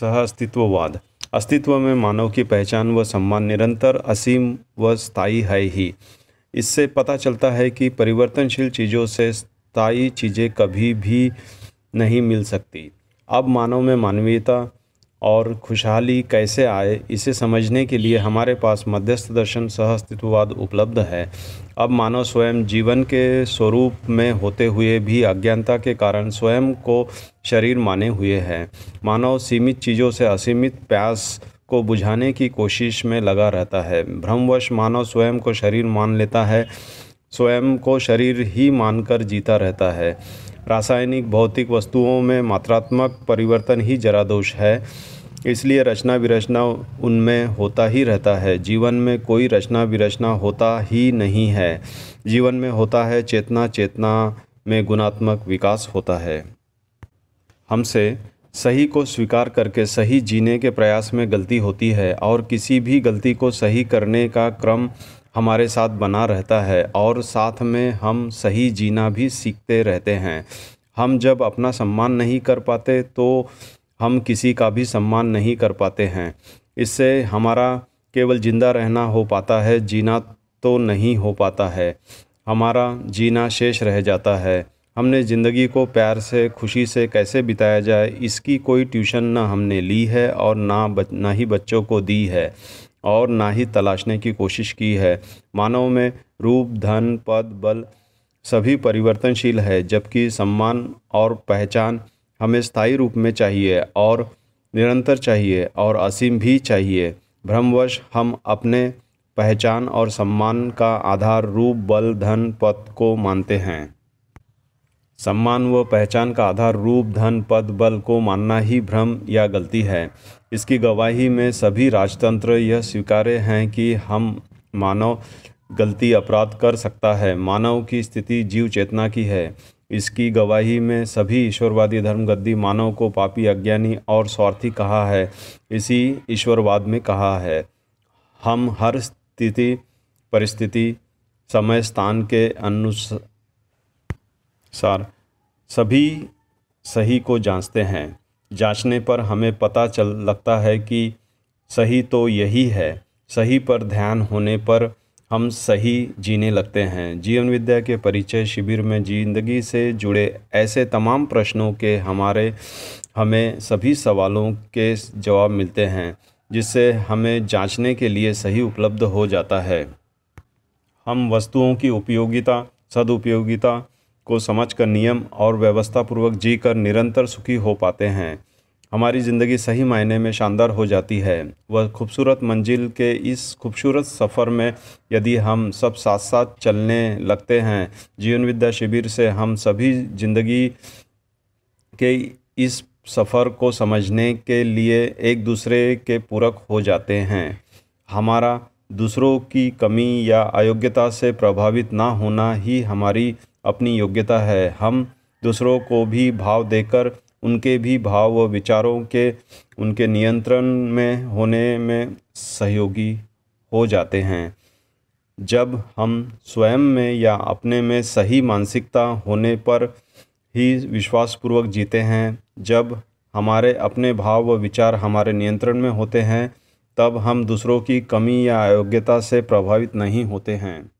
सह अस्तित्ववाद अस्तित्व में मानव की पहचान व सम्मान निरंतर असीम व स्थायी है ही इससे पता चलता है कि परिवर्तनशील चीज़ों से स्थायी चीज़ें कभी भी नहीं मिल सकती अब मानव में मानवीयता और खुशहाली कैसे आए इसे समझने के लिए हमारे पास मध्यस्थ दर्शन सह अस्तित्ववाद उपलब्ध है अब मानव स्वयं जीवन के स्वरूप में होते हुए भी अज्ञानता के कारण स्वयं को शरीर माने हुए हैं मानव सीमित चीज़ों से असीमित प्यास को बुझाने की कोशिश में लगा रहता है भ्रमवश मानव स्वयं को शरीर मान लेता है स्वयं को शरीर ही मानकर जीता रहता है रासायनिक भौतिक वस्तुओं में मात्रात्मक परिवर्तन ही जरा दोष है इसलिए रचना विरचना उनमें होता ही रहता है जीवन में कोई रचना विरचना होता ही नहीं है जीवन में होता है चेतना चेतना में गुणात्मक विकास होता है हमसे सही को स्वीकार करके सही जीने के प्रयास में गलती होती है और किसी भी गलती को सही करने का क्रम हमारे साथ बना रहता है और साथ में हम सही जीना भी सीखते रहते हैं हम जब अपना सम्मान नहीं कर पाते तो हम किसी का भी सम्मान नहीं कर पाते हैं इससे हमारा केवल ज़िंदा रहना हो पाता है जीना तो नहीं हो पाता है हमारा जीना शेष रह जाता है हमने ज़िंदगी को प्यार से खुशी से कैसे बिताया जाए इसकी कोई ट्यूशन ना हमने ली है और ना बच ना ही बच्चों को दी है और ना ही तलाशने की कोशिश की है मानव में रूप धन पद बल सभी परिवर्तनशील है जबकि सम्मान और पहचान हमें स्थायी रूप में चाहिए और निरंतर चाहिए और असीम भी चाहिए भ्रमवश हम अपने पहचान और सम्मान का आधार रूप बल धन पद को मानते हैं सम्मान व पहचान का आधार रूप धन पद बल को मानना ही भ्रम या गलती है इसकी गवाही में सभी राजतंत्र यह स्वीकार्य हैं कि हम मानव गलती अपराध कर सकता है मानव की स्थिति जीव चेतना की है इसकी गवाही में सभी ईश्वरवादी धर्मगद्दी मानव को पापी अज्ञानी और स्वार्थी कहा है इसी ईश्वरवाद में कहा है हम हर स्थिति परिस्थिति समय स्थान के अनुसार सार सभी सही को जांचते हैं जांचने पर हमें पता चल लगता है कि सही तो यही है सही पर ध्यान होने पर हम सही जीने लगते हैं जीवन विद्या के परिचय शिविर में जिंदगी से जुड़े ऐसे तमाम प्रश्नों के हमारे हमें सभी सवालों के जवाब मिलते हैं जिससे हमें जांचने के लिए सही उपलब्ध हो जाता है हम वस्तुओं की उपयोगिता सदुपयोगिता को समझकर नियम और व्यवस्थापूर्वक जी कर निरंतर सुखी हो पाते हैं हमारी ज़िंदगी सही मायने में शानदार हो जाती है वह खूबसूरत मंजिल के इस खूबसूरत सफ़र में यदि हम सब साथ साथ चलने लगते हैं जीवन विद्या शिविर से हम सभी ज़िंदगी के इस सफ़र को समझने के लिए एक दूसरे के पूरक हो जाते हैं हमारा दूसरों की कमी या अयोग्यता से प्रभावित ना होना ही हमारी अपनी योग्यता है हम दूसरों को भी भाव देकर उनके भी भाव व विचारों के उनके नियंत्रण में होने में सहयोगी हो जाते हैं जब हम स्वयं में या अपने में सही मानसिकता होने पर ही विश्वासपूर्वक जीते हैं जब हमारे अपने भाव व विचार हमारे नियंत्रण में होते हैं तब हम दूसरों की कमी या अयोग्यता से प्रभावित नहीं होते हैं